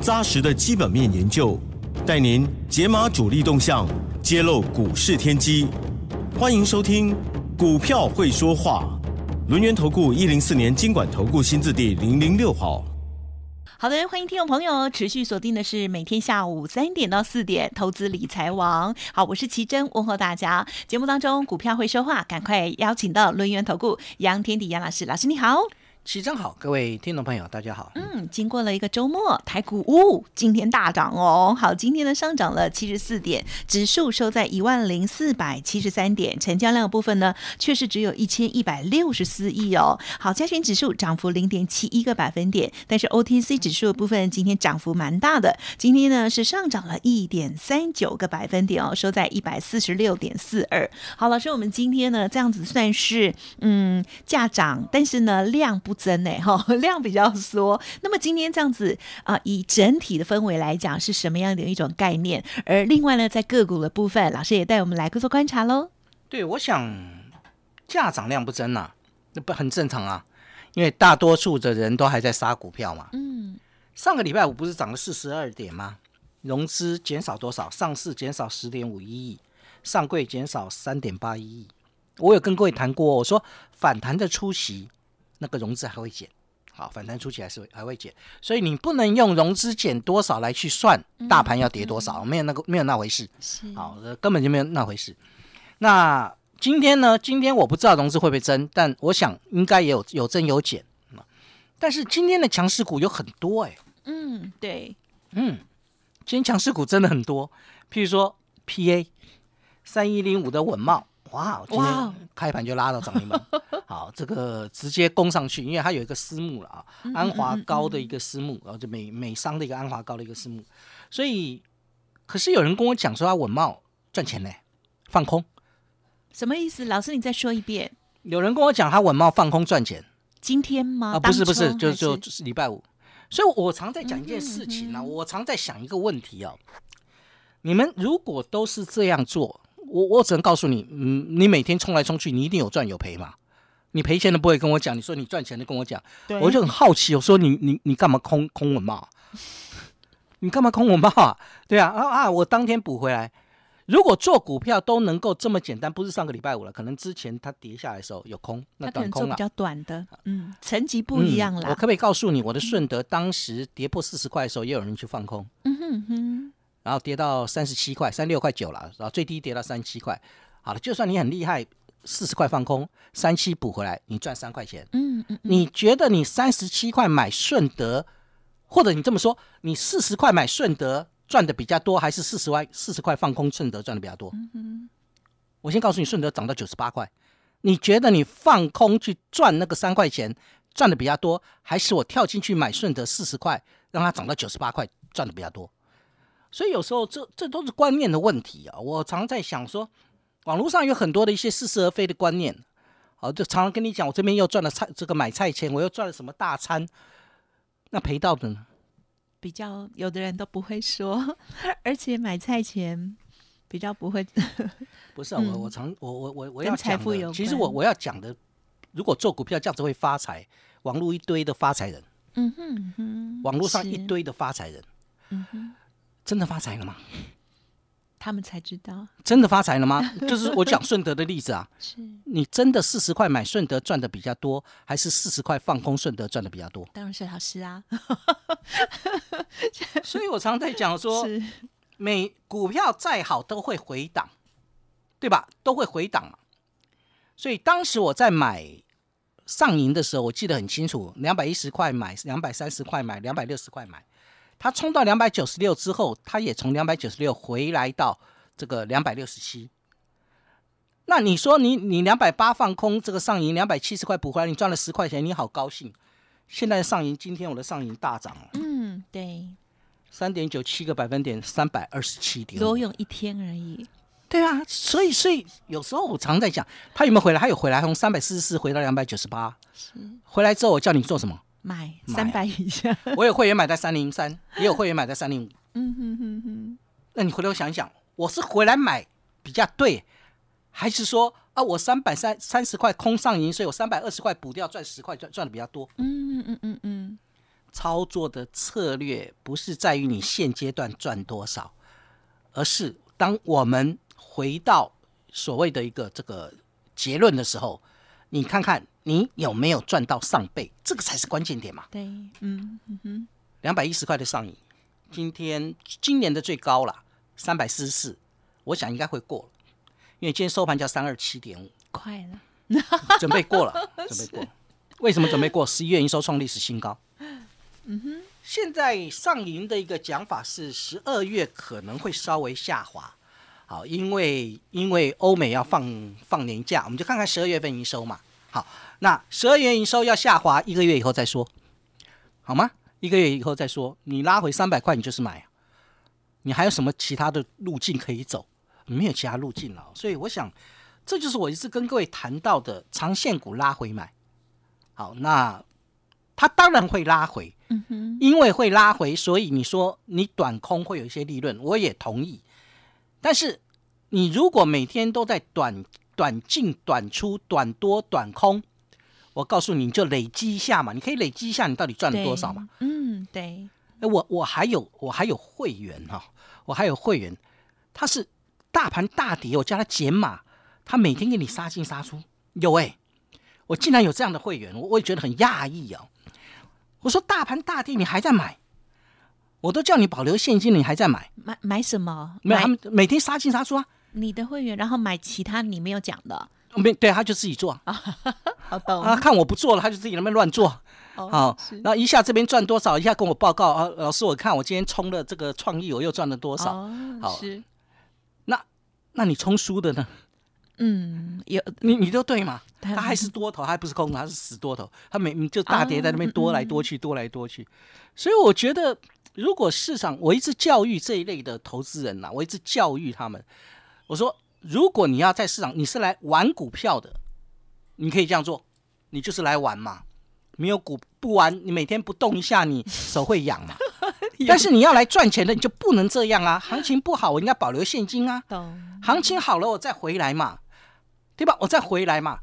扎实的基本面研究，带您解码主力动向，揭露股市天机。欢迎收听《股票会说话》。轮源投顾一零四年经管投顾新字第零零六号。好的，欢迎听众朋友持续锁定的是每天下午三点到四点《投资理财王》。好，我是奇珍，问候大家。节目当中，《股票会说话》赶快邀请到轮源投顾杨天迪杨老师，老师你好。起正好，各位听众朋友，大家好。嗯，经过了一个周末，台股今天大涨哦。好，今天呢上涨了七十四点，指数收在一万零四百七十三点。成交量部分呢，确实只有一千一百六十四亿哦。好，加权指数涨幅零点七一个百分点，但是 OTC 指数的部分今天涨幅蛮大的，今天呢是上涨了一点三九个百分点哦，收在一百四十六点四二。好，老师，我们今天呢这样子算是嗯价涨，但是呢量不。增呢，哈 量比较缩，那么今天这样子啊，以整体的氛围来讲，是什么样的一种概念？而另外呢，在个股的部分，老师也带我们来做观察喽。对，我想价涨量不增呐，那不很正常啊，因为大多数的人都还在杀股票嘛。嗯，上个礼拜五不是涨了四十二点吗？融资减少多少？上市减少十点五一亿，上柜减少三点八一亿。我有跟各位谈过，我说反弹的出席。那个融资还会减，好反弹出奇还是还会减，所以你不能用融资减多少来去算大盘要跌多少，没有那个没有那回事，好根本就没有那回事。那今天呢？今天我不知道融资会不会增，但我想应该也有有增有减但是今天的强势股有很多哎，嗯对，嗯，今天强势股真的很多，譬如说 P A 三一零五的稳茂。哇！今天开盘就拉到涨停板，好，这个直接攻上去，因为它有一个私募了啊，安华高的一个私募，然后就美美商的一个安华高的一个私募，所以，可是有人跟我讲说，他稳茂赚钱呢，放空，什么意思？老师，你再说一遍。有人跟我讲，他稳茂放空赚钱，今天吗？啊，不是不是，就就礼拜五。所以我常在讲一件事情呢，我常在想一个问题啊，你们如果都是这样做。我我只能告诉你，嗯，你每天冲来冲去，你一定有赚有赔嘛。你赔钱的不会跟我讲，你说你赚钱的跟我讲，我就很好奇。我说你你你干嘛空空文茂？你干嘛空文茂啊？对啊啊啊！我当天补回来。如果做股票都能够这么简单，不是上个礼拜五了，可能之前它跌下来的时候有空，那短空了。比较短的，嗯，层级不一样啦。我可不可以告诉你，我的顺德当时跌破四十块的时候，也有人去放空。嗯哼哼。然后跌到三十七块，三六块九了，然后最低跌到三七块。好了，就算你很厉害，四十块放空，三七补回来，你赚三块钱。嗯嗯。你觉得你三十七块买顺德，或者你这么说，你四十块买顺德赚的比较多，还是四十块四十块放空顺德赚的比较多？嗯嗯。我先告诉你，顺德涨到九十八块，你觉得你放空去赚那个三块钱赚的比较多，还是我跳进去买顺德四十块，让它涨到九十八块赚的比较多？所以有时候这这都是观念的问题啊！我常在想说，网络上有很多的一些似是而非的观念。好，就常常跟你讲，我这边又赚了菜这个买菜钱，我又赚了什么大餐？那赔到的呢？比较有的人都不会说，而且买菜钱比较不会。不是啊，我我常我我我我要富有，其实我我要讲的，如果做股票这样子会发财，网络一堆的发财人。嗯哼哼，网络上一堆的发财人。嗯哼。真的发财了吗？他们才知道。真的发财了吗？就是我讲顺德的例子啊。是。你真的四十块买顺德赚的比较多，还是四十块放空顺德赚的比较多？当然是老师啊。所以，我常在讲说，每股票再好都会回档，对吧？都会回档。所以当时我在买上银的时候，我记得很清楚：两百一十块买，两百三十块买，两百六十块买。它冲到两百九十六之后，它也从两百九十六回来到这个两百六十七。那你说你你两百八放空，这个上银两百七十块补回来，你赚了十块钱，你好高兴。现在上银今天我的上银大涨了，嗯，对，三点九七个百分点，三百二十七点。多用一天而已。对啊，所以所以有时候我常在讲，他有没有回来？他有回来，从三百四十四回到两百九十八。回来之后，我叫你做什么？买三百以下，我有会员买在三零三，也有会员买在三零五。嗯哼哼哼，那你回头想想，我是回来买比较对，还是说啊，我三百三三十块空上盈，所以我三百二十块补掉赚十块，赚赚的比较多。嗯嗯嗯嗯嗯，操作的策略不是在于你现阶段赚多少，而是当我们回到所谓的一个这个结论的时候，你看看。你有没有赚到上倍？这个才是关键点嘛。对，嗯嗯，两百一十块的上影，今天今年的最高了，三百四十四，我想应该会过了，因为今天收盘价三二七点五，快了，准备过了，准备过。为什么准备过？十一月营收创历史新高。嗯哼，现在上银的一个讲法是十二月可能会稍微下滑，好，因为因为欧美要放放年假，我们就看看十二月份营收嘛。好，那十二元营收要下滑，一个月以后再说，好吗？一个月以后再说，你拉回三百块，你就是买。你还有什么其他的路径可以走？没有其他路径了，所以我想，这就是我一直跟各位谈到的长线股拉回买。好，那它当然会拉回，嗯因为会拉回，所以你说你短空会有一些利润，我也同意。但是你如果每天都在短短进短出，短多短空，我告诉你，你就累积一下嘛，你可以累积一下，你到底赚了多少嘛？嗯，对。哎，我我还有我还有会员哈，我还有会员，他是大盘大跌，我叫他减码，他每天给你杀进杀出，有哎，我竟然有这样的会员，我也觉得很讶异哦。我说大盘大跌，你还在买？我都叫你保留现金，你还在买？买买什么？买每天杀进杀出啊。你的会员，然后买其他你没有讲的，没对，他就自己做，好懂。他看我不做了，他就自己那边乱做，好。那一下这边赚多少，一下跟我报告啊，老师，我看我今天充了这个创意，我又赚了多少？好是。那那你充输的呢？嗯，有你你都对嘛？他还是多头，还不是空头，他是死多头。他每你就大跌在那边多来多去，多来多去。所以我觉得，如果市场，我一直教育这一类的投资人呐，我一直教育他们。我说，如果你要在市场，你是来玩股票的，你可以这样做，你就是来玩嘛，没有股不玩，你每天不动一下，你手会痒嘛。但是你要来赚钱的，你就不能这样啊。行情不好，我应该保留现金啊。行情好了，我再回来嘛，对吧？我再回来嘛。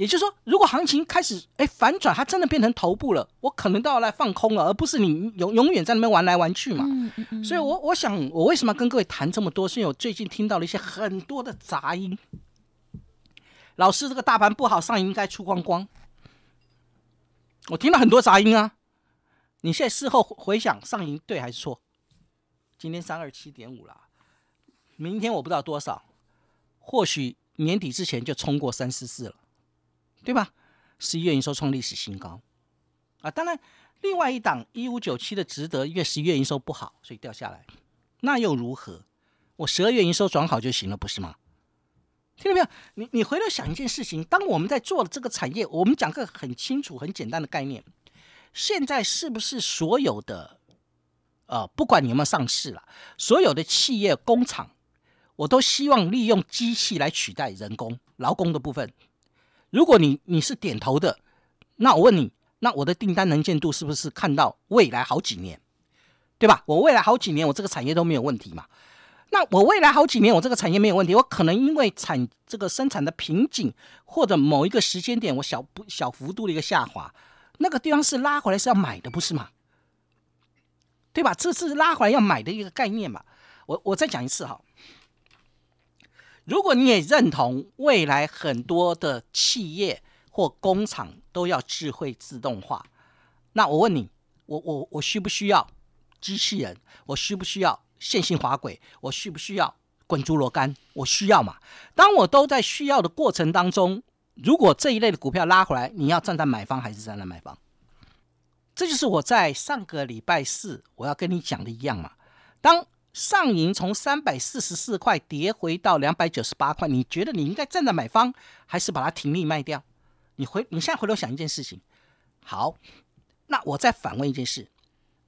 也就是说，如果行情开始哎反转，它真的变成头部了，我可能都要来放空了，而不是你永永远在那边玩来玩去嘛。所以，我我想，我为什么跟各位谈这么多？是因为我最近听到了一些很多的杂音。老师，这个大盘不好上，应该出光光。我听了很多杂音啊。你现在事后回想，上影对还是错？今天三二七点五了，明天我不知道多少，或许年底之前就冲过三四四了。对吧？十一月营收创历史新高啊！当然，另外一档一五九七的值得，月十一月营收不好，所以掉下来。那又如何？我十二月营收转好就行了，不是吗？听到没有？你你回头想一件事情：当我们在做了这个产业，我们讲个很清楚、很简单的概念。现在是不是所有的呃，不管你有没有上市了，所有的企业工厂，我都希望利用机器来取代人工、劳工的部分。如果你你是点头的，那我问你，那我的订单能见度是不是看到未来好几年，对吧？我未来好几年我这个产业都没有问题嘛？那我未来好几年我这个产业没有问题，我可能因为产这个生产的瓶颈或者某一个时间点我小不小幅度的一个下滑，那个地方是拉回来是要买的，不是吗？对吧？这是拉回来要买的一个概念嘛？我我再讲一次哈。如果你也认同未来很多的企业或工厂都要智慧自动化，那我问你，我我我需不需要机器人？我需不需要线性滑轨？我需不需要滚珠螺杆？我需要嘛？当我都在需要的过程当中，如果这一类的股票拉回来，你要站在买方还是站在卖方？这就是我在上个礼拜四我要跟你讲的一样嘛。当上银从三百四十四块跌回到两百九十八块，你觉得你应该站在买方，还是把它停利卖掉？你回你现在回头想一件事情，好，那我再反问一件事：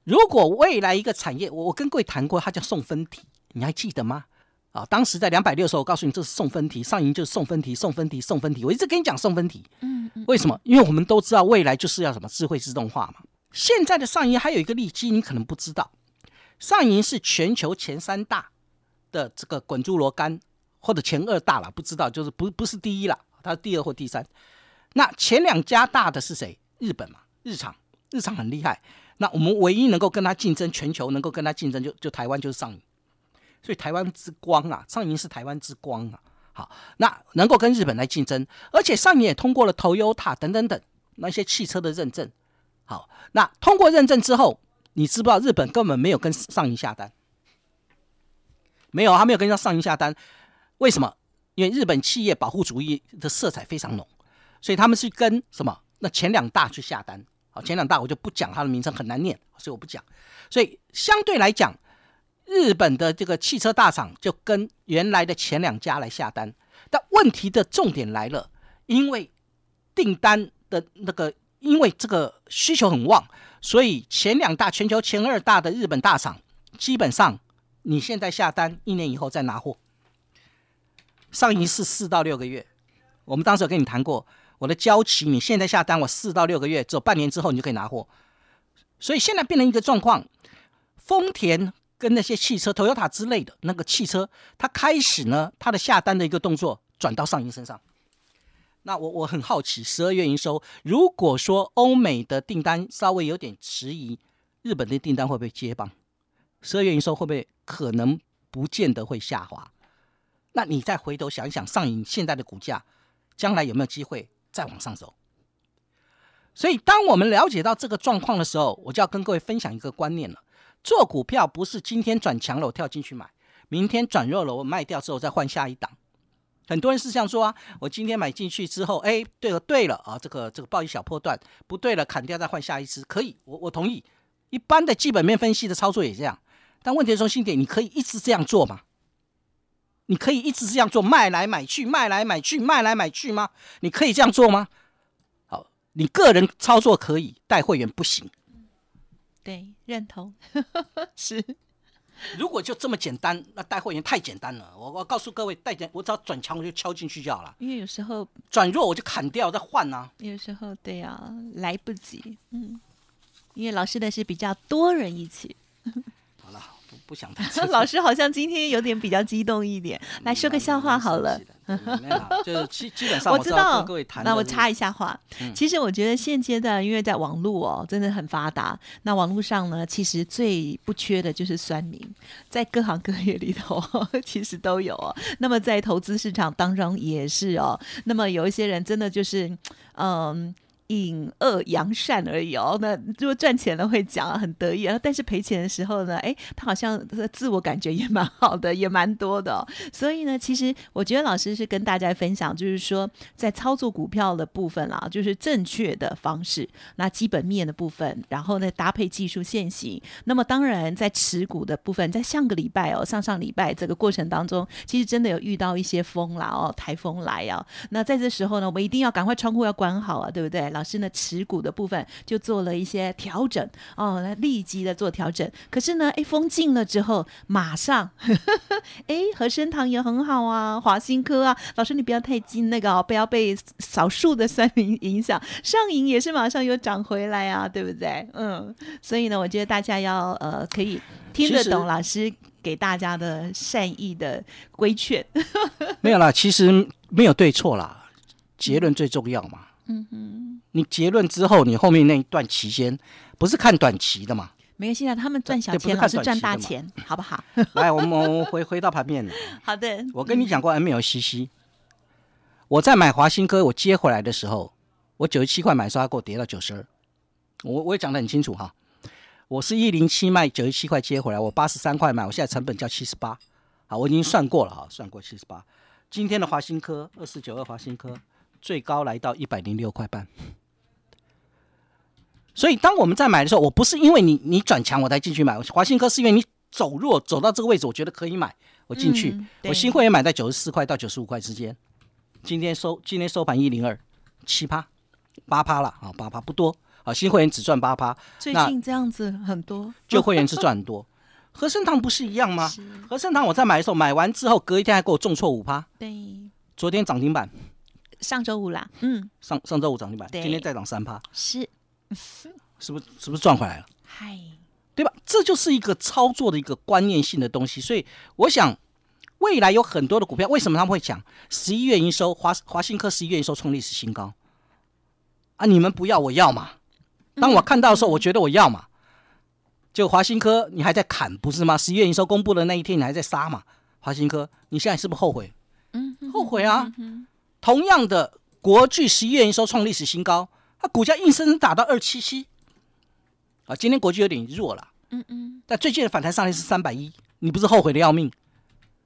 如果未来一个产业，我我跟位谈过，它叫送分题，你还记得吗？啊，当时在两百六的时候，我告诉你这是送分题，上银就是送分题，送分题，送分题，我一直跟你讲送分题，嗯，为什么？因为我们都知道未来就是要什么智慧自动化嘛。现在的上银还有一个利基，你可能不知道。上银是全球前三大的这个滚珠螺杆，或者前二大了，不知道，就是不不是第一了，它是第二或第三。那前两家大的是谁？日本嘛，日厂，日厂很厉害。那我们唯一能够跟他竞争，全球能够跟他竞争，就就台湾就是上银。所以台湾之光啊，上银是台湾之光啊。好，那能够跟日本来竞争，而且上银也通过了 Toyota 等等等那些汽车的认证。好，那通过认证之后。你知不知道日本根本没有跟上云下单？没有，他没有跟上云下单。为什么？因为日本企业保护主义的色彩非常浓，所以他们是跟什么？那前两大去下单好，前两大我就不讲它的名称，很难念，所以我不讲。所以相对来讲，日本的这个汽车大厂就跟原来的前两家来下单。但问题的重点来了，因为订单的那个。因为这个需求很旺，所以前两大、全球前二大的日本大厂，基本上你现在下单，一年以后再拿货。上银是四到六个月。我们当时有跟你谈过，我的交期，你现在下单，我四到六个月，只有半年之后你就可以拿货。所以现在变成一个状况，丰田跟那些汽车，Toyota 之类的那个汽车，它开始呢，它的下单的一个动作转到上银身上。那我我很好奇，十二月营收如果说欧美的订单稍微有点迟疑，日本的订单会不会接棒？十二月营收会不会可能不见得会下滑？那你再回头想一想，上影现在的股价，将来有没有机会再往上走？所以当我们了解到这个状况的时候，我就要跟各位分享一个观念了：做股票不是今天转强了我跳进去买，明天转弱了我卖掉之后再换下一档。很多人是这样说啊，我今天买进去之后，哎，对了对了啊，这个这个暴一小破段不对了，砍掉再换下一只，可以，我我同意。一般的基本面分析的操作也这样，但问题中心点，你可以一直这样做吗？你可以一直这样做，卖来买去，卖来买去，卖来买去吗？你可以这样做吗？好，你个人操作可以，带会员不行。对，认同，是。如果就这么简单，那带货员太简单了。我我告诉各位，带钱我只要转强我就敲进去就好了。因为有时候转弱我就砍掉再换呢。有时候对啊，来不及。嗯，因为老师的是比较多人一起。老师好像今天有点比较激动一点，来说个笑话好了。就基基本上我知道，那我插一下话。其实我觉得现阶段，因为在网络哦，真的很发达。那网络上呢，其实最不缺的就是酸民，在各行各业里头 其实都有。哦。那么在投资市场当中也是哦。那么有一些人真的就是，嗯。引恶扬善而已哦。那如果赚钱了会讲很得意啊，但是赔钱的时候呢，哎，他好像自我感觉也蛮好的，也蛮多的。所以呢，其实我觉得老师是跟大家分享，就是说在操作股票的部分啦，就是正确的方式，那基本面的部分，然后呢搭配技术线型。那么当然，在持股的部分，在上个礼拜哦，上上礼拜这个过程当中，其实真的有遇到一些风啦哦，台风来啊。那在这时候呢，我们一定要赶快窗户要关好啊，对不对，老？老师呢，持股的部分就做了一些调整哦，来立即的做调整。可是呢，哎，封禁了之后，马上哎，和生堂也很好啊，华新科啊，老师你不要太进那个哦，不要被少数的三名影响，上影也是马上又涨回来啊，对不对？嗯，所以呢，我觉得大家要呃，可以听得懂老师给大家的善意的规劝。没有啦，其实没有对错啦，结论最重要嘛。嗯哼，你结论之后，你后面那一段期间，不是看短期的嘛？没有，现在他们赚小钱，老是赚大钱，好不好？来，我们回回到盘面。好的，我跟你讲过 m L C C，我在买华新科，我接回来的时候，我九十七块买，刷给我跌到九十二，我我也讲的很清楚哈，我是一零七卖九十七块接回来，我八十三块买，我现在成本叫七十八，好，我已经算过了哈，算过七十八。今天的华新科二四九二，华新科。最高来到一百零六块半，所以当我们在买的时候，我不是因为你你转强我才进去买华新科，是因为你走弱走到这个位置，我觉得可以买，我进去，我新会员买在九十四块到九十五块之间，今天收今天收盘一零二，七趴，八趴了啊，八趴不多啊，新会员只赚八趴，最近这样子很多，就会员是赚很多，和盛堂不是一样吗？和盛堂我在买的时候，买完之后隔一天还给我重挫五趴，对，昨天涨停板。上周五啦，嗯，上上周五涨停板，今天再涨三趴，是，是不，是不是赚回来了？嗨，对吧？这就是一个操作的一个观念性的东西，所以我想，未来有很多的股票，为什么他们会讲十一月营收，华华兴科十一月营收创历史新高，啊，你们不要我要嘛？当我看到的时候，我觉得我要嘛，就华兴科你还在砍不是吗？十一月营收公布的那一天你还在杀嘛？华兴科你现在是不是后悔？嗯，后悔啊。同样的，国巨十一月营收创历史新高，它股价硬生生打到二七七，啊，今天国巨有点弱了，嗯嗯。但最近的反弹上来是三百一，你不是后悔的要命？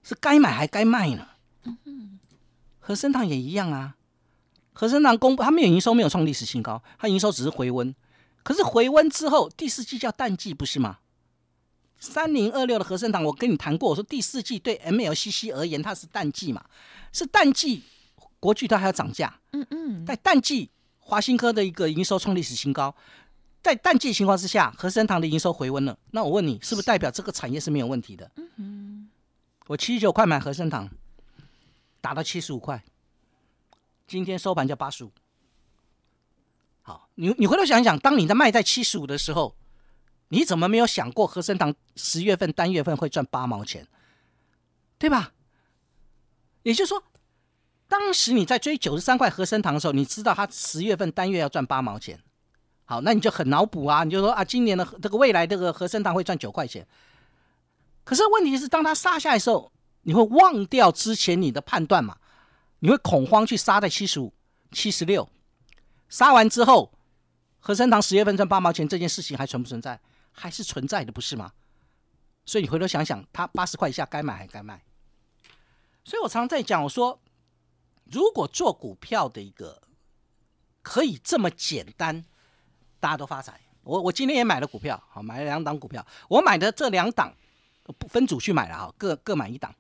是该买还该卖呢？嗯嗯。和生堂也一样啊，和生堂公它没有营收没有创历史新高，它营收只是回温。可是回温之后，第四季叫淡季不是吗？三零二六的和盛堂，我跟你谈过，我说第四季对 MLCC 而言，它是淡季嘛，是淡季。国巨它还要涨价，嗯嗯，在淡季，华新科的一个营收创历史新高，在淡季情况之下，和生堂的营收回温了。那我问你，是不是代表这个产业是没有问题的？嗯我七十九块买和生堂，打到七十五块，今天收盘价八十五。好，你你回头想想，当你在卖在七十五的时候，你怎么没有想过和生堂十月份单月份会赚八毛钱，对吧？也就是说。当时你在追九十三块和生堂的时候，你知道它十月份单月要赚八毛钱，好，那你就很脑补啊，你就说啊，今年的这个未来这个和生堂会赚九块钱。可是问题是，当它杀下来的时候，你会忘掉之前你的判断嘛？你会恐慌去杀在七十五、七十六，杀完之后，和生堂十月份赚八毛钱这件事情还存不存在？还是存在的，不是吗？所以你回头想想，它八十块以下该买还该卖？所以我常常在讲，我说。如果做股票的一个可以这么简单，大家都发财。我我今天也买了股票，好买了两档股票。我买的这两档分组去买了哈，各各买一档。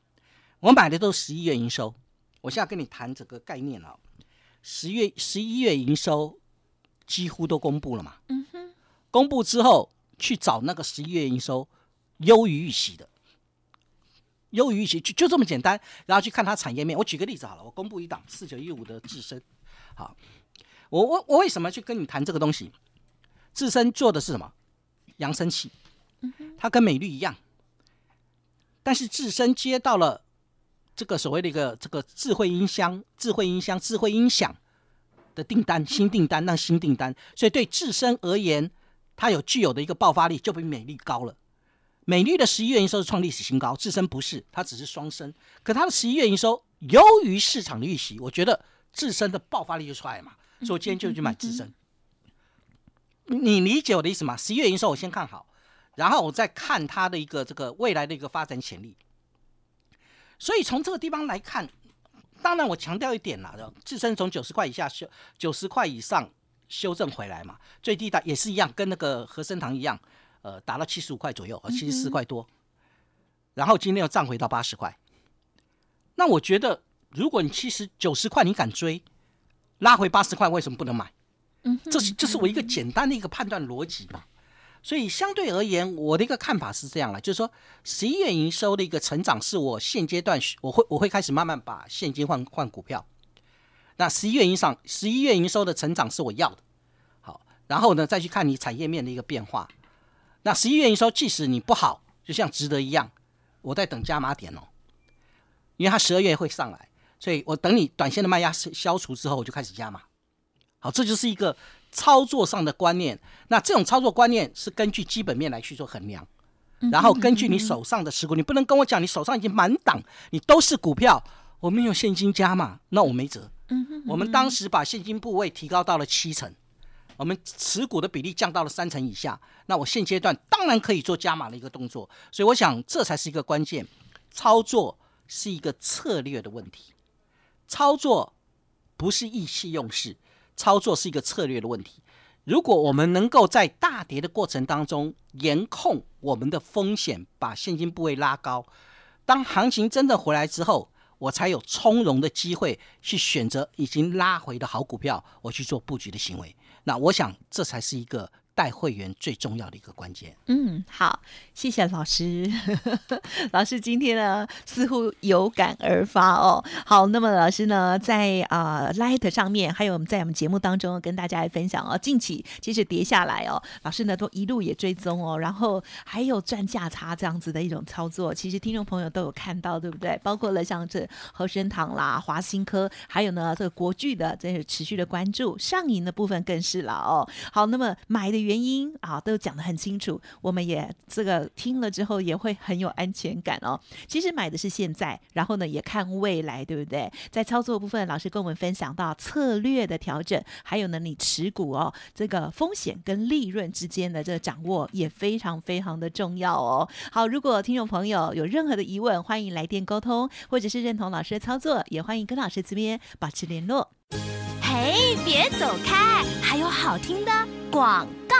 我买的都是十一月营收。我现在跟你谈这个概念啊，十月十一月营收几乎都公布了嘛。嗯哼。公布之后去找那个十一月营收优于预期的。优于一起就就这么简单，然后去看它产业面。我举个例子好了，我公布一档四九一五的自身，好，我我我为什么去跟你谈这个东西？自身做的是什么？扬声器，它跟美丽一样，但是自身接到了这个所谓的一个这个智慧音箱、智慧音箱、智慧音响的订单，新订单，那新订单，所以对自身而言，它有具有的一个爆发力就比美丽高了。美丽的十一月营收是创历史新高，自身不是，它只是双升。可它的十一月营收由于市场的预期，我觉得自身的爆发力就出来了嘛，所以今天就去买自身。你理解我的意思吗？十一月营收我先看好，然后我再看它的一个这个未来的一个发展潜力。所以从这个地方来看，当然我强调一点了，自身从九十块以下修九十块以上修正回来嘛，最低的也是一样，跟那个和生堂一样。呃，达到七十五块左右，七十四块多，然后今天又涨回到八十块。那我觉得，如果你七十九十块，你敢追，拉回八十块，为什么不能买？嗯，这是这是我一个简单的一个判断逻辑吧。所以相对而言，我的一个看法是这样了，就是说，十一月营收的一个成长，是我现阶段我会我会开始慢慢把现金换换股票。那十一月营上十一月营收的成长是我要的。好，然后呢，再去看你产业面的一个变化。那十一月营收即使你不好，就像值得一样，我在等加码点哦，因为它十二月会上来，所以我等你短线的卖压消除之后，我就开始加码。好，这就是一个操作上的观念。那这种操作观念是根据基本面来去做衡量，然后根据你手上的持股，你不能跟我讲你手上已经满档，你都是股票，我们用现金加码，那我没辙。我们当时把现金部位提高到了七成。我们持股的比例降到了三成以下，那我现阶段当然可以做加码的一个动作，所以我想这才是一个关键，操作是一个策略的问题，操作不是意气用事，操作是一个策略的问题。如果我们能够在大跌的过程当中严控我们的风险，把现金部位拉高，当行情真的回来之后，我才有从容的机会去选择已经拉回的好股票，我去做布局的行为。那我想，这才是一个。带会员最重要的一个关键。嗯，好，谢谢老师。老师今天呢，似乎有感而发哦。好，那么老师呢，在啊 light 上面，还有我们在我们节目当中跟大家来分享哦。近期其实跌下来哦，老师呢都一路也追踪哦，然后还有赚价差这样子的一种操作，其实听众朋友都有看到，对不对？包括了像这和生堂啦、华新科，还有呢这个国剧的，这是持续的关注，上影的部分更是了哦。好，那么买的。原因啊，都讲得很清楚，我们也这个听了之后也会很有安全感哦。其实买的是现在，然后呢也看未来，对不对？在操作部分，老师跟我们分享到策略的调整，还有呢你持股哦，这个风险跟利润之间的这个掌握也非常非常的重要哦。好，如果听众朋友有任何的疑问，欢迎来电沟通，或者是认同老师的操作，也欢迎跟老师这边保持联络。哎，别走开！还有好听的广告。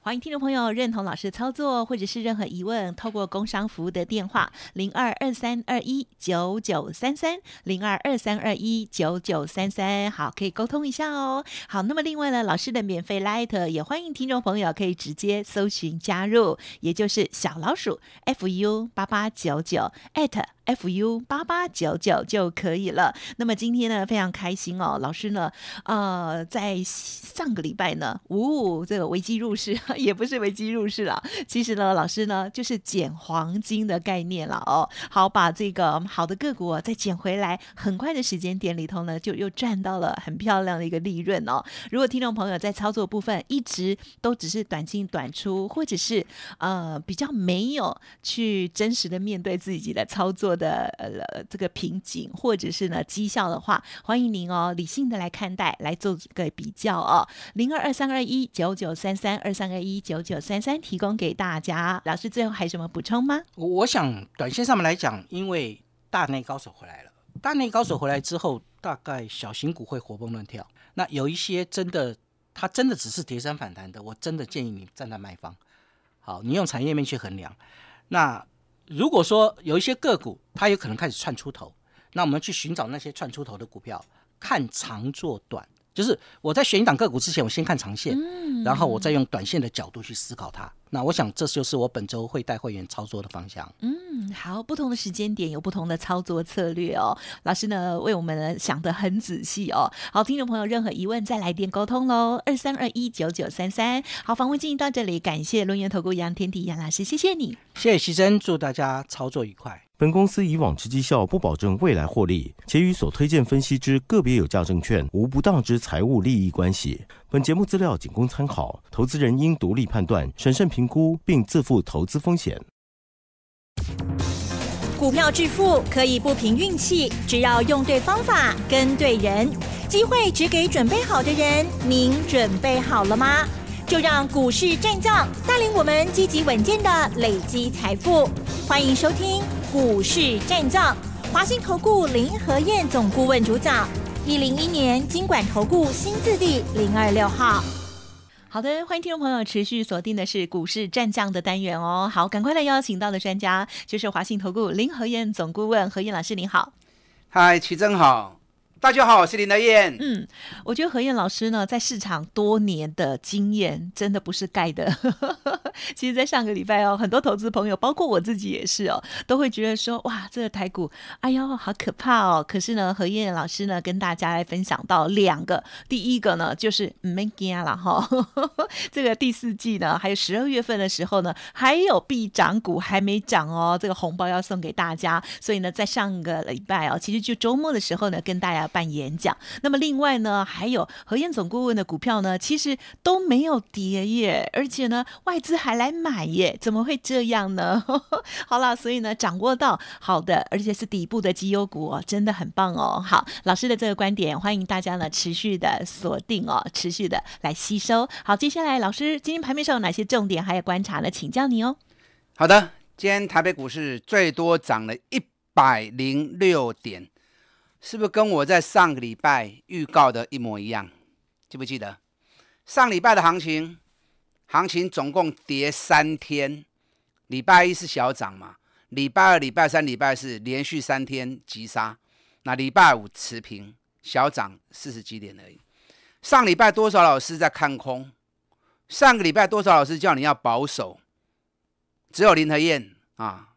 欢迎听众朋友认同老师的操作，或者是任何疑问，透过工商务的电话零二二三二一九九三三零二二三二一九九三三，好，可以沟通一下哦。好，那么另外呢，老师的免费艾特也欢迎听众朋友可以直接搜寻加入，也就是小老鼠 fu 八八九九艾特。f u 八八九九就可以了。那么今天呢，非常开心哦。老师呢，呃，在上个礼拜呢，五五这个危机入市 也不是危机入市了。其实呢，老师呢就是捡黄金的概念了哦。好，把这个好的个股啊再捡回来，很快的时间点里头呢，就又赚到了很漂亮的一个利润哦。如果听众朋友在操作部分一直都只是短进短出，或者是呃比较没有去真实的面对自己的操作。的呃这个瓶颈或者是呢绩效的话，欢迎您哦理性的来看待，来做个比较哦。零二二三二一九九三三二三二一九九三三提供给大家。老师最后还有什么补充吗？我我想短线上面来讲，因为大内高手回来了，大内高手回来之后，大概小型股会活蹦乱跳。那有一些真的，它真的只是提升反弹的，我真的建议你站在卖方。好，你用产业面去衡量。那如果说有一些个股，它有可能开始窜出头，那我们去寻找那些窜出头的股票，看长做短。就是我在选一档个股之前，我先看长线，然后我再用短线的角度去思考它。那我想这就是我本周会带会员操作的方向。嗯，好，不同的时间点有不同的操作策略哦。老师呢为我们想得很仔细哦。好，听众朋友，任何疑问再来电沟通喽，二三二一九九三三。好，访问进行到这里，感谢论元投顾杨天地杨老师，谢谢你，谢谢徐真，祝大家操作愉快。本公司以往之绩效不保证未来获利，且与所推荐分析之个别有价证券无不当之财务利益关系。本节目资料仅供参考，投资人应独立判断、审慎评估，并自负投资风险。股票致富可以不凭运气，只要用对方法、跟对人，机会只给准备好的人。您准备好了吗？就让股市战将带领我们积极稳健的累积财富。欢迎收听。股市战将，华信投顾林和燕总顾问主讲，一零一年经管投顾新字第零二六号。好的，欢迎听众朋友持续锁定的是股市战将的单元哦。好，赶快来邀请到的专家就是华信投顾林和燕总顾问，何燕老师您好，嗨，齐正好。大家好，我是林德燕。嗯，我觉得何燕老师呢，在市场多年的经验真的不是盖的。其实，在上个礼拜哦，很多投资朋友，包括我自己也是哦，都会觉得说，哇，这个台股，哎呦，好可怕哦。可是呢，何燕老师呢，跟大家来分享到两个，第一个呢，就是 mega 了哈。这个第四季呢，还有十二月份的时候呢，还有必涨股还没涨哦，这个红包要送给大家。所以呢，在上个礼拜哦，其实就周末的时候呢，跟大家。办演讲，那么另外呢，还有何燕总顾问的股票呢？其实都没有跌耶，而且呢，外资还来买耶，怎么会这样呢？好啦，所以呢，掌握到好的，而且是底部的绩优股哦，真的很棒哦。好，老师的这个观点，欢迎大家呢持续的锁定哦，持续的来吸收。好，接下来老师今天盘面上有哪些重点还有观察呢？请教你哦。好的，今天台北股市最多涨了一百零六点。是不是跟我在上个礼拜预告的一模一样？记不记得上礼拜的行情？行情总共跌三天，礼拜一是小涨嘛，礼拜二、礼拜三、礼拜四连续三天急杀，那礼拜五持平，小涨四十几点而已。上礼拜多少老师在看空？上个礼拜多少老师叫你要保守？只有林和燕啊，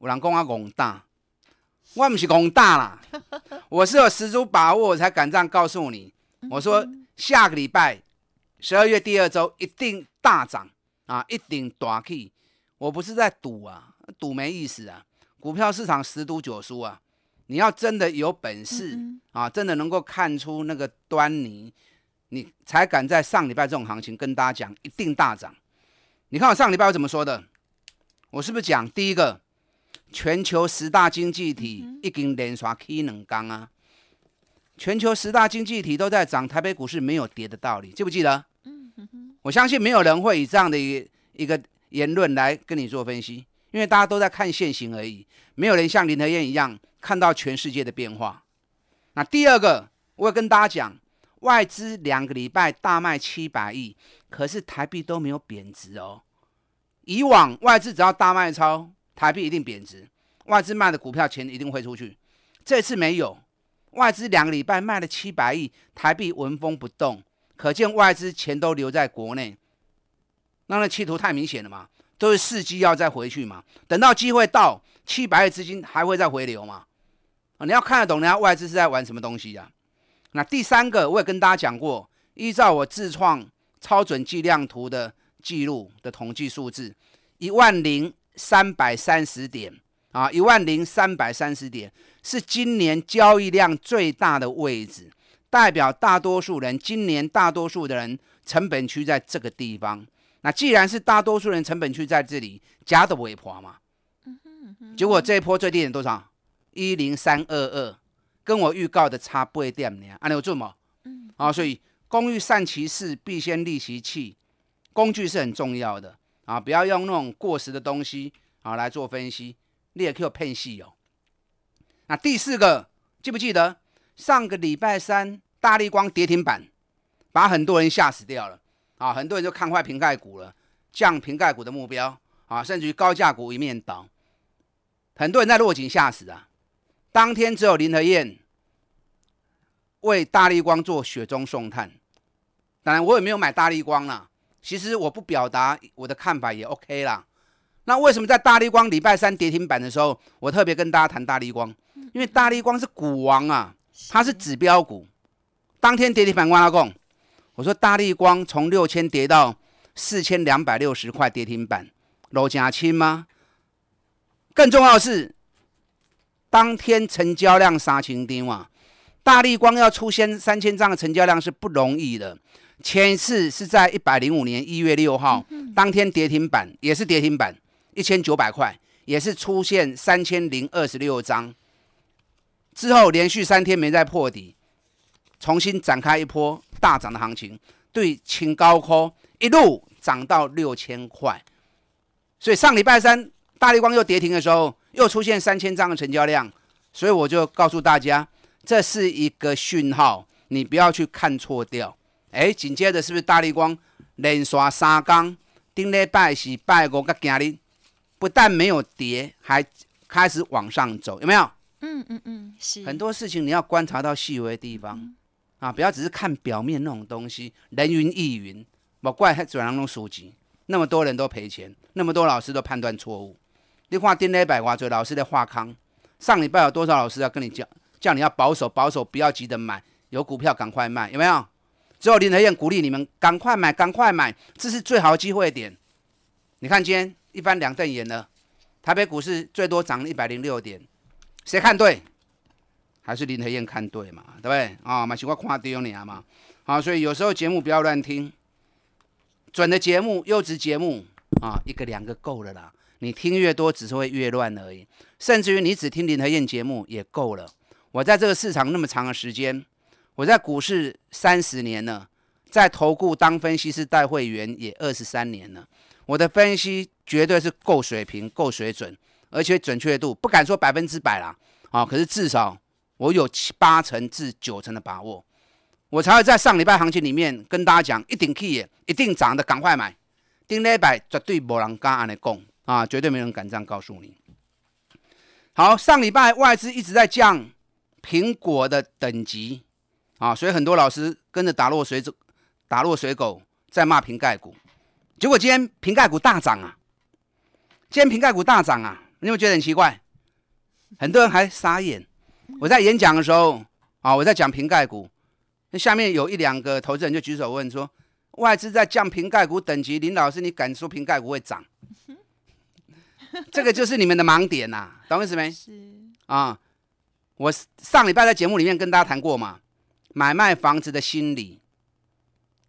有人公我拱大。我不是夸大啦，我是有十足把握，我才敢这样告诉你。我说下个礼拜十二月第二周一定大涨啊，一定大期。我不是在赌啊，赌没意思啊。股票市场十赌九输啊，你要真的有本事啊，真的能够看出那个端倪，你才敢在上礼拜这种行情跟大家讲一定大涨。你看我上礼拜我怎么说的？我是不是讲第一个？全球十大经济体已经连刷起两竿啊！全球十大经济体都在涨，台北股市没有跌的道理，记不记得？我相信没有人会以这样的一个言论来跟你做分析，因为大家都在看现行而已，没有人像林德燕一样看到全世界的变化。那第二个，我会跟大家讲，外资两个礼拜大卖七百亿，可是台币都没有贬值哦。以往外资只要大卖超，台币一定贬值，外资卖的股票钱一定会出去。这次没有外资两个礼拜卖了七百亿台币，纹风不动，可见外资钱都留在国内。那那企图太明显了嘛，都是伺机要再回去嘛。等到机会到，七百亿资金还会再回流嘛？啊，你要看得懂人家外资是在玩什么东西呀？那第三个，我也跟大家讲过，依照我自创超准计量图的记录的统计数字，一万零。三百三十点啊，一万零三百三十点是今年交易量最大的位置，代表大多数人今年大多数的人成本区在这个地方。那既然是大多数人成本区在这里，夹的不会嘛？结果这一波最低点多少？一零三二二，跟我预告的差不一点呢。按钮住吗？嗯。啊，所以工欲善其事，必先利其器，工具是很重要的。啊，不要用那种过时的东西啊来做分析，你也可有骗戏哦。那第四个，记不记得上个礼拜三，大力光跌停板，把很多人吓死掉了啊，很多人就看坏瓶盖股了，降瓶盖股的目标啊，甚至于高价股一面倒，很多人在落井下石啊。当天只有林和燕为大力光做雪中送炭，当然我也没有买大力光了。其实我不表达我的看法也 OK 啦。那为什么在大立光礼拜三跌停板的时候，我特别跟大家谈大立光？因为大立光是股王啊，它是指标股。当天跌停板，阿公，我说大立光从六千跌到四千两百六十块跌停板，楼价轻吗？更重要的是，当天成交量杀青丁啊，大立光要出现三千张的成交量是不容易的。前一次是在一百零五年一月六号，当天跌停板也是跌停板，一千九百块，也是出现三千零二十六张。之后连续三天没再破底，重新展开一波大涨的行情，对，清高科一路涨到六千块。所以上礼拜三大力光又跌停的时候，又出现三千张的成交量，所以我就告诉大家，这是一个讯号，你不要去看错掉。哎，紧接着是不是大立光连刷三缸？顶礼拜是拜五跟今日，不但没有跌，还开始往上走，有没有？嗯嗯嗯，是。很多事情你要观察到细微的地方啊，不要只是看表面那种东西，人云亦云。莫怪他转那弄书籍，那么多人都赔钱，那么多老师都判断错误。你画顶礼拜我错，老师的画康，上礼拜有多少老师要跟你讲，叫你要保守保守，不要急着买，有股票赶快卖，有没有？只有林和燕鼓励你们赶快买，赶快买，这是最好的机会点。你看今天一般两瞪眼了，台北股市最多涨一百零六点，谁看对？还是林和燕看对嘛？对不对？啊，买西瓜夸丢你啊嘛！好，所以有时候节目不要乱听，准的节目、优质节目啊，一个两个够了啦。你听越多，只是会越乱而已。甚至于你只听林和燕节目也够了。我在这个市场那么长的时间。我在股市三十年了，在投顾当分析师带会员也二十三年了。我的分析绝对是够水平、够水准，而且准确度不敢说百分之百啦。啊，可是至少我有七八成至九成的把握。我才会在上礼拜行情里面跟大家讲，一定 key 一定涨的，赶快买。顶礼拜绝对没人敢安尼讲啊，绝对没人敢这样告诉你。好，上礼拜外资一直在降苹果的等级。啊，所以很多老师跟着打落水狗，打落水狗在骂瓶盖股，结果今天瓶盖股大涨啊！今天瓶盖股大涨啊！你有有觉得很奇怪，很多人还傻眼。我在演讲的时候啊，我在讲瓶盖股，那下面有一两个投资人就举手问说：“外资在降瓶盖股等级，林老师，你敢说瓶盖股会涨？” 这个就是你们的盲点呐，懂意思没？是啊，我上礼拜在节目里面跟大家谈过嘛。买卖房子的心理，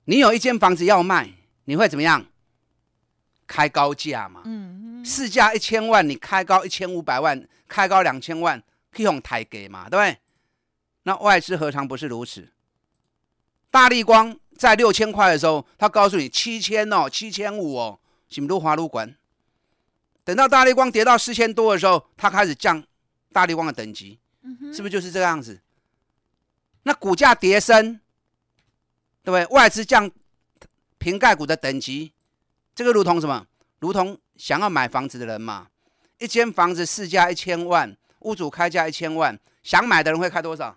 你有一间房子要卖，你会怎么样？开高价嘛？嗯嗯。市价一千万，你开高一千五百万，开高两千万，去哄抬给嘛，对不对？那外资何尝不是如此？大立光在六千块的时候，他告诉你七千哦，七千五哦，什么都花路管。等到大立光跌到四千多的时候，他开始降大立光的等级，是不是就是这个样子？那股价跌升，对不对？外资降瓶盖股的等级，这个如同什么？如同想要买房子的人嘛，一间房子市价一千万，屋主开价一千万，想买的人会开多少？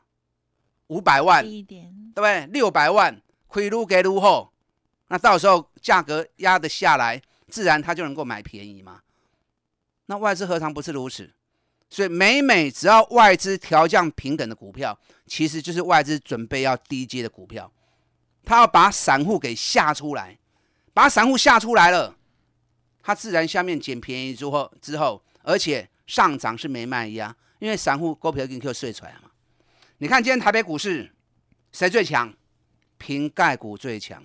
五百万，对不对？六百万，亏入给入后，那到时候价格压得下来，自然他就能够买便宜嘛。那外资何尝不是如此？所以每每只要外资调降平等的股票，其实就是外资准备要低阶的股票，他要把散户给吓出来，把散户吓出来了，他自然下面捡便宜之后之后，而且上涨是没卖压，因为散户股票已经睡出来了嘛。你看今天台北股市谁最强？瓶盖股最强。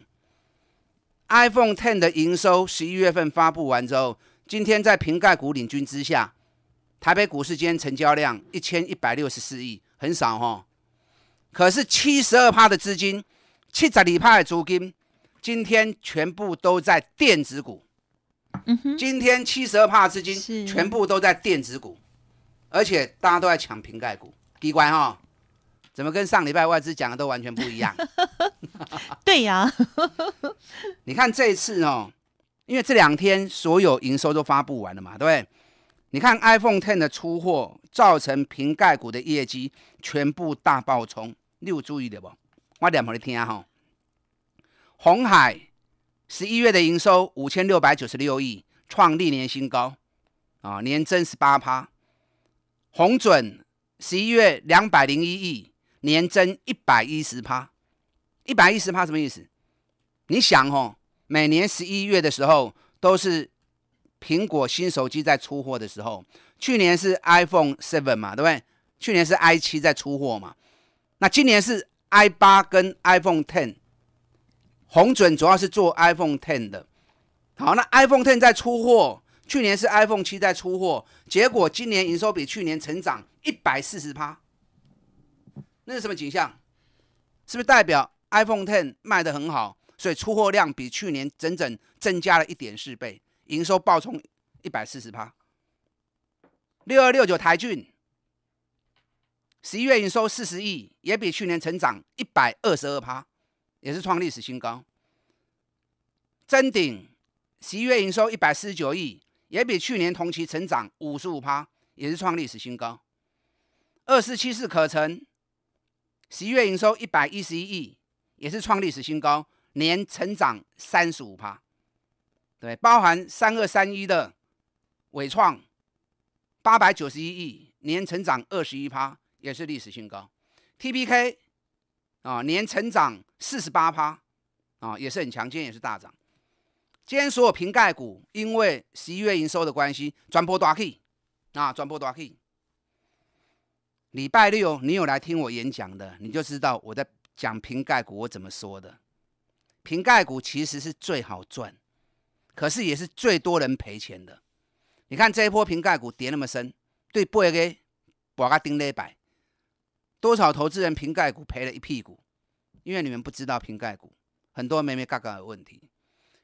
iPhone Ten 的营收十一月份发布完之后，今天在瓶盖股领军之下。台北股市今天成交量一千一百六十四亿，很少哈。可是七十二趴的资金，七十里趴的租金，今天全部都在电子股。嗯今天七十二趴资金全部都在电子股，而且大家都在抢瓶盖股，机关哈。怎么跟上礼拜外资讲的都完全不一样？对呀，你看这次哦，因为这两天所有营收都发布完了嘛，对不对？你看 iPhone 10的出货，造成瓶盖股的业绩全部大爆冲，你有注意的不？我念给你听哈。红海十一月的营收五千六百九十六亿，创历年新高，啊，年增十八趴。红准十一月两百零一亿，年增一百一十趴。一百一十趴什么意思？你想哦，每年十一月的时候都是。苹果新手机在出货的时候，去年是 iPhone 7嘛，对不对？去年是 i7 在出货嘛，那今年是 i8 跟 iPhone 10。红准主要是做 iPhone 10的，好，那 iPhone 10在出货，去年是 iPhone 7在出货，结果今年营收比去年成长一百四十趴，那是什么景象？是不是代表 iPhone 10卖得很好，所以出货量比去年整整增加了一点四倍？营收暴冲一百四十趴，六二六九台俊。十一月营收四十亿，也比去年成长一百二十二趴，也是创历史新高。真鼎十一月营收一百四十九亿，也比去年同期成长五十五趴，也是创历史新高。二四七四可成十一月营收一百一十一亿，也是创历史新高，年成长三十五趴。对，包含三二三一的伟创，八百九十一亿，年成长二十一趴，也是历史新高。TPK 啊，年成长四十八趴啊，也是很强。今天也是大涨。今天所有瓶盖股，因为十一月营收的关系，转波多 K 啊，转波多 K。礼拜六你有来听我演讲的，你就知道我在讲瓶盖股我怎么说的。瓶盖股其实是最好赚。可是也是最多人赔钱的。你看这一波瓶盖股跌那么深，对不对？我刚顶礼拜百，多少投资人瓶盖股赔了一屁股？因为你们不知道瓶盖股很多没没嘎嘎有问题。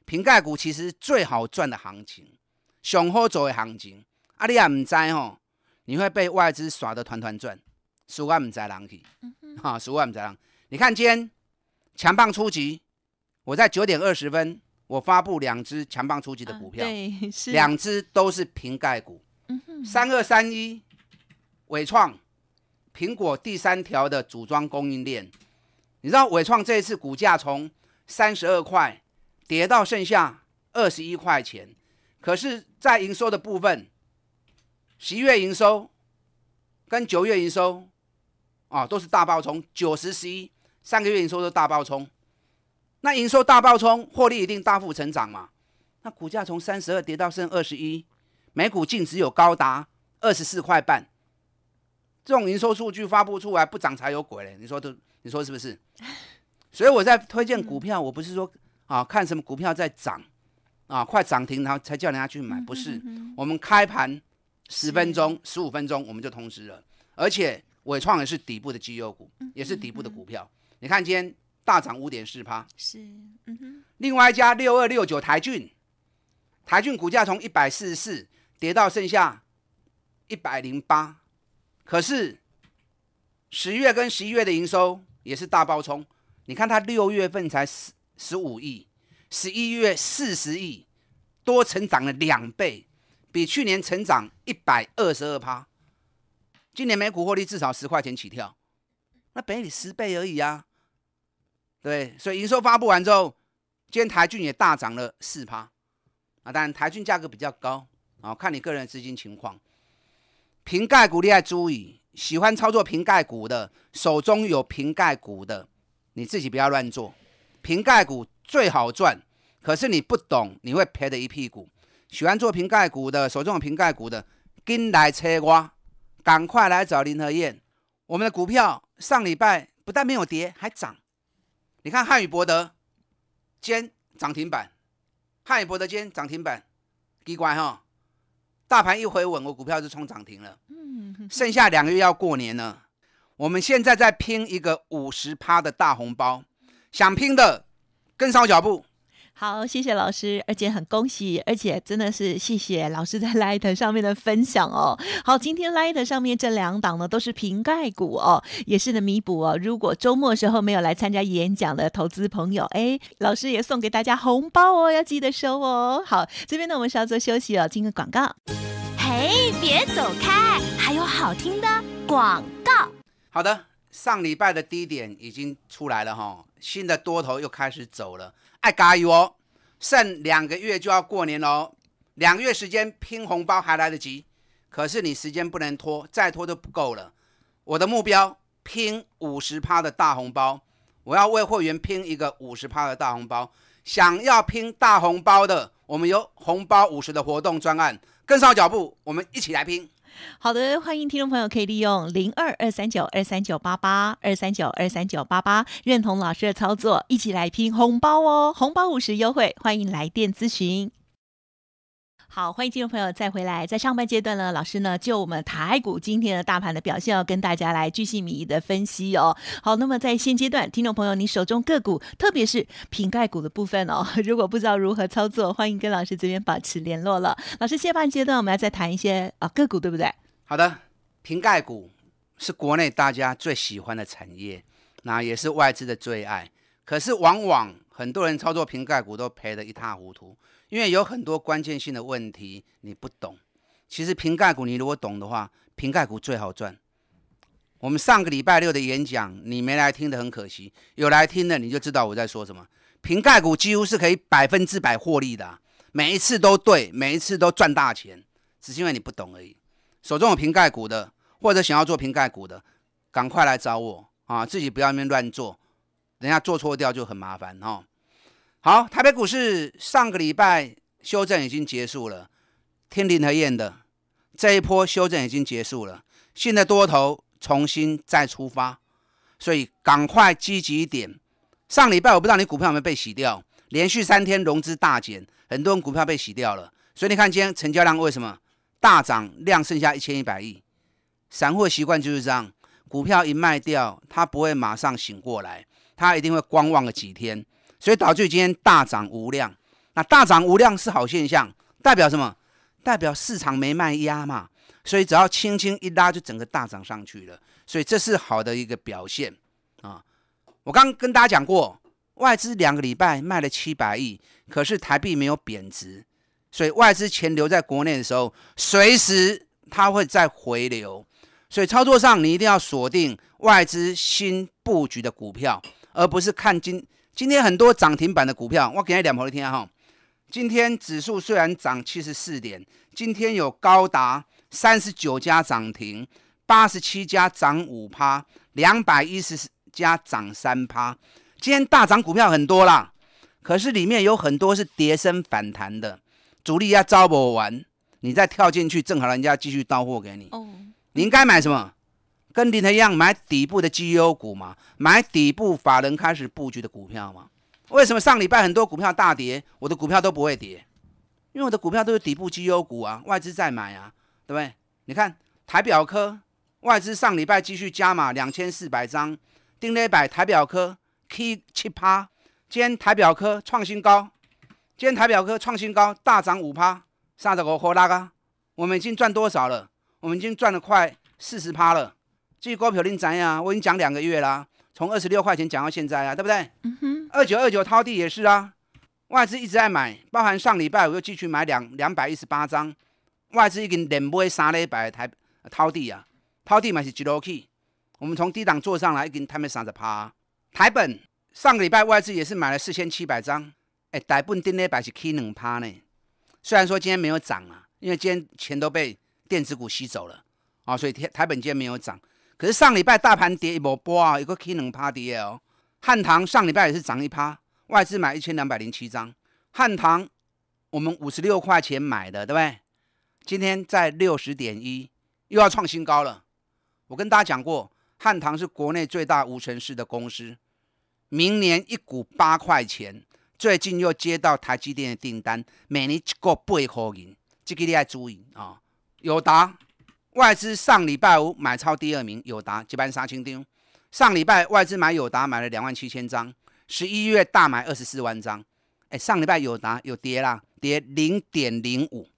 瓶盖股其实最好赚的行情，上好做的行情。啊，你也唔知吼，你会被外资耍得团团转，输阿唔知人去，啊，输阿唔知人。你看今天强棒出击，我在九点二十分。我发布两只强棒出击的股票，两只都是瓶盖股，三二三一、伟创、苹果第三条的组装供应链。你知道伟创这一次股价从三十二块跌到剩下二十一块钱，可是，在营收的部分，十月营收跟九月营收啊都是大爆冲，九十十一上个月营收都大爆冲。那营收大暴冲，获利一定大幅成长嘛？那股价从三十二跌到剩二十一，每股净值有高达二十四块半。这种营收数据发布出来，不涨才有鬼嘞！你说都，你说是不是？所以我在推荐股票，我不是说啊看什么股票在涨啊快涨停，然后才叫人家去买，不是。我们开盘十分钟、十五分钟我们就通知了，而且伟创也是底部的绩优股，也是底部的股票。你看今天。大涨五点四趴，是，嗯哼。另外一家六二六九台骏，台骏股价从一百四十四跌到剩下一百零八，可是十月跟十一月的营收也是大爆冲。你看它六月份才十十五亿，十一月四十亿，多成长了两倍，比去年成长一百二十二趴。今年每股获利至少十块钱起跳，那北你十倍而已啊。对，所以营收发布完之后，今天台骏也大涨了四趴啊。当然，台骏价格比较高，啊，看你个人资金情况。瓶盖股你要注意，喜欢操作瓶盖股的，手中有瓶盖股的，你自己不要乱做。瓶盖股最好赚，可是你不懂，你会赔得一屁股。喜欢做瓶盖股的，手中有瓶盖股的，跟来车瓜，赶快来找林和燕。我们的股票上礼拜不但没有跌，还涨。你看汉语博德坚涨停板，汉语博德坚涨停板，奇关哈。大盘一回稳，我股票就冲涨停了。剩下两个月要过年了，我们现在在拼一个五十趴的大红包，想拼的跟上脚步。好，谢谢老师，而且很恭喜，而且真的是谢谢老师在 Light 上面的分享哦。好，今天 Light 上面这两档呢都是瓶盖股哦，也是的弥补哦。如果周末时候没有来参加演讲的投资朋友，哎，老师也送给大家红包哦，要记得收哦。好，这边呢我们是要做休息哦，进个广告。嘿，别走开，还有好听的广告。好的，上礼拜的低点已经出来了哈，新的多头又开始走了。爱加油哦！剩两个月就要过年喽，两个月时间拼红包还来得及，可是你时间不能拖，再拖都不够了。我的目标拼五十趴的大红包，我要为会员拼一个五十趴的大红包。想要拼大红包的，我们有红包五十的活动专案，跟上脚步，我们一起来拼。好的，欢迎听众朋友可以利用零二二三九二三九八八二三九二三九八八认同老师的操作，一起来拼红包哦，红包五十优惠，欢迎来电咨询。好，欢迎听众朋友再回来。在上半阶段呢，老师呢就我们台股今天的大盘的表现，要跟大家来据细米的分析哦。好，那么在现阶段，听众朋友，你手中个股，特别是瓶盖股的部分哦，如果不知道如何操作，欢迎跟老师这边保持联络了。老师，下半阶段我们要再谈一些啊个股，对不对？好的，瓶盖股是国内大家最喜欢的产业，那也是外资的最爱。可是，往往很多人操作瓶盖股都赔得一塌糊涂。因为有很多关键性的问题你不懂，其实瓶盖股你如果懂的话，瓶盖股最好赚。我们上个礼拜六的演讲你没来听的很可惜，有来听的你就知道我在说什么。瓶盖股几乎是可以百分之百获利的，每一次都对，每一次都赚大钱，只是因为你不懂而已。手中有瓶盖股的，或者想要做瓶盖股的，赶快来找我啊！自己不要那边乱做，人家做错掉就很麻烦哦。好，台北股市上个礼拜修正已经结束了，天庭和燕的这一波修正已经结束了，现在多头重新再出发，所以赶快积极一点。上礼拜我不知道你股票有没有被洗掉，连续三天融资大减，很多人股票被洗掉了，所以你看今天成交量为什么大涨量剩下一千一百亿？散户习惯就是这样，股票一卖掉，他不会马上醒过来，他一定会观望个几天。所以导致今天大涨无量，那大涨无量是好现象，代表什么？代表市场没卖压嘛。所以只要轻轻一拉，就整个大涨上去了。所以这是好的一个表现啊！我刚跟大家讲过，外资两个礼拜卖了七百亿，可是台币没有贬值，所以外资钱留在国内的时候，随时它会再回流。所以操作上，你一定要锁定外资新布局的股票，而不是看今。今天很多涨停板的股票，我给你两盘，听哈。今天指数虽然涨七十四点，今天有高达三十九家涨停，八十七家涨五趴，两百一十家涨三趴。今天大涨股票很多啦，可是里面有很多是跌升反弹的，主力要招不完，你再跳进去，正好人家继续到货给你。哦，应该买什么？跟林一样，买底部的绩优股嘛，买底部法人开始布局的股票嘛。为什么上礼拜很多股票大跌，我的股票都不会跌？因为我的股票都是底部绩优股啊，外资在买啊，对不对？你看台表科，外资上礼拜继续加码两千四百张，丁磊百台表科 K 七趴，今天台表科创新高，今天台表科创新高，大涨五趴，三十我克拉啊，我们已经赚多少了？我们已经赚了快四十趴了。最高票恁涨呀！我已经讲两个月啦，从二十六块钱讲到现在啊，对不对？二九二九淘地也是啊，外资一直在买，包含上礼拜我又继续买两两百一十八张，外资已经连买三礼拜台淘地啊，淘地嘛是几多起，我们从低档做上来已经他卖三十趴。台本上个礼拜外资也是买了四千七百张，哎，大本顶礼拜是 K 两趴呢。虽然说今天没有涨啊，因为今天钱都被电子股吸走了啊，所以台台本今天没有涨。可是上礼拜大盘跌一波，啊，有个 K 能趴跌哦。汉唐上礼拜也是涨一趴，外资买一千两百零七张。汉唐我们五十六块钱买的，对不对？今天在六十点一，又要创新高了。我跟大家讲过，汉唐是国内最大无尘室的公司，明年一股八块钱。最近又接到台积电的订单，每年过八块钱，这个你要注意啊。友达。外资上礼拜五买超第二名，友达接班杀青丁。上礼拜外资买友达买了两万七千张，十一月大买二十四万张。哎，上礼拜友达有跌啦，跌零点零五，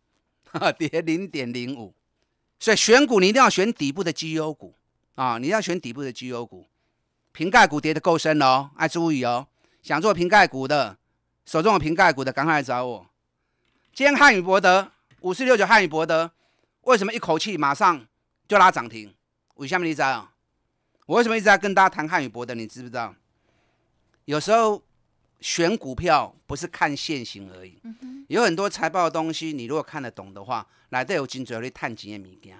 跌零点零五。所以选股你一定要选底部的绩优股啊，你要选底部的绩优股。瓶盖股跌得够深了哦，爱注意哦。想做瓶盖股的，手中有瓶盖股的，赶快来找我。今天汉语博德五四六九，汉语博德。为什么一口气马上就拉涨停？我下面你在啊？我为什么一直在跟大家谈汉语博德？你知不知道？有时候选股票不是看现形而已，有很多财报的东西，你如果看得懂的话，来都有精准率探几眼物件。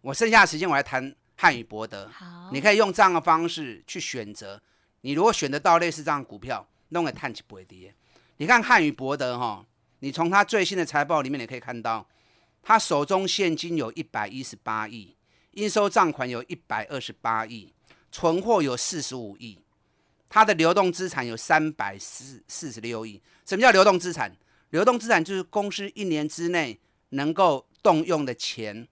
我剩下的时间我来谈汉语博德，好，你可以用这样的方式去选择。你如果选得到类似这样股票，弄个探起不会跌。你看汉语博德哈，你从它最新的财报里面也可以看到。他手中现金有一百一十八亿，应收账款有一百二十八亿，存货有四十五亿，他的流动资产有三百四四十六亿。什么叫流动资产？流动资产就是公司一年之内能够动用的钱，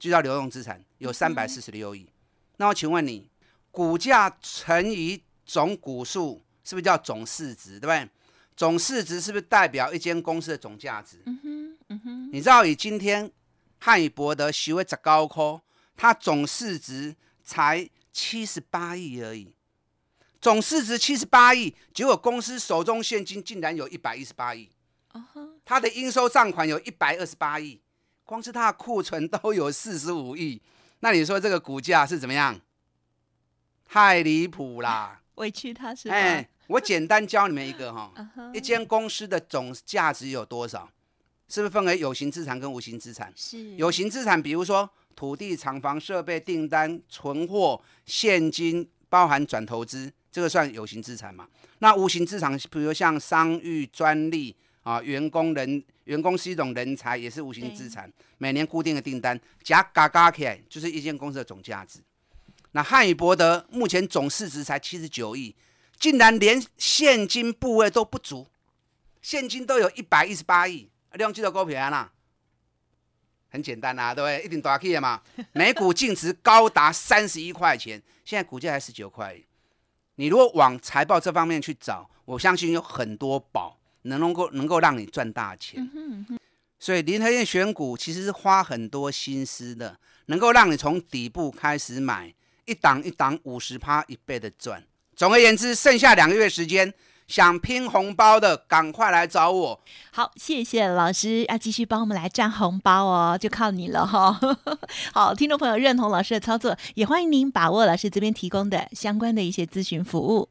就叫流动资产，有三百四十六亿。那我请问你，股价乘以总股数是不是叫总市值？对不对？总市值是不是代表一间公司的总价值？你知道以今天汉语博德席位职高科，它总市值才七十八亿而已。总市值七十八亿，结果公司手中现金竟然有一百一十八亿。啊哈，它的应收账款有一百二十八亿，光是它的库存都有四十五亿。那你说这个股价是怎么样？太离谱啦！委屈他是？哎，我简单教你们一个哈，一间公司的总价值有多少？是不是分为有形资产跟无形资产？是。有形资产，比如说土地、厂房、设备、订单、存货、现金，包含转投资，这个算有形资产嘛？那无形资产，比如像商誉、专利啊，员工人员工是一种人才，也是无形资产。每年固定的订单加嘎嘎起来，就是一间公司的总价值。那汉语博德目前总市值才七十九亿，竟然连现金部位都不足，现金都有一百一十八亿。用级都够便宜啦，很简单啦，对不对？一定点多 K 嘛，每股净值高达三十一块钱，现在股价还十九块。你如果往财报这方面去找，我相信有很多宝，能能够能够让你赚大钱。所以林和燕选股其实是花很多心思的，能够让你从底部开始买，一档一档五十趴一倍的赚。总而言之，剩下两个月时间。想拼红包的，赶快来找我！好，谢谢老师，要继续帮我们来占红包哦，就靠你了哈！好，听众朋友认同老师的操作，也欢迎您把握老师这边提供的相关的一些咨询服务。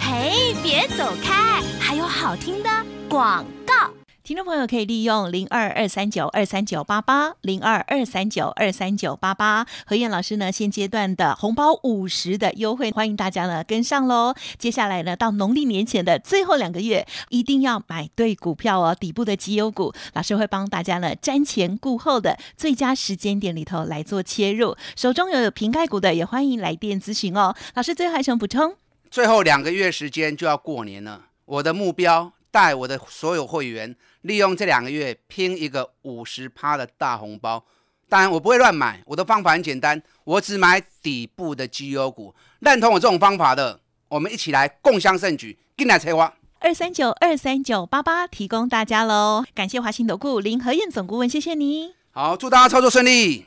嘿，别走开，还有好听的广告。听众朋友可以利用零二二三九二三九八八零二二三九二三九八八何燕老师呢，现阶段的红包五十的优惠，欢迎大家呢跟上喽。接下来呢，到农历年前的最后两个月，一定要买对股票哦，底部的绩优股，老师会帮大家呢瞻前顾后的最佳时间点里头来做切入。手中有瓶盖股的也欢迎来电咨询哦。老师最后还想补充，最后两个月时间就要过年了，我的目标带我的所有会员。利用这两个月拼一个五十趴的大红包，当然我不会乱买，我的方法很简单，我只买底部的绩优股。认同我这种方法的，我们一起来共襄盛举，进来催话二三九二三九八八，提供大家喽。感谢华兴投顾林和燕总顾问，谢谢你。好，祝大家操作顺利。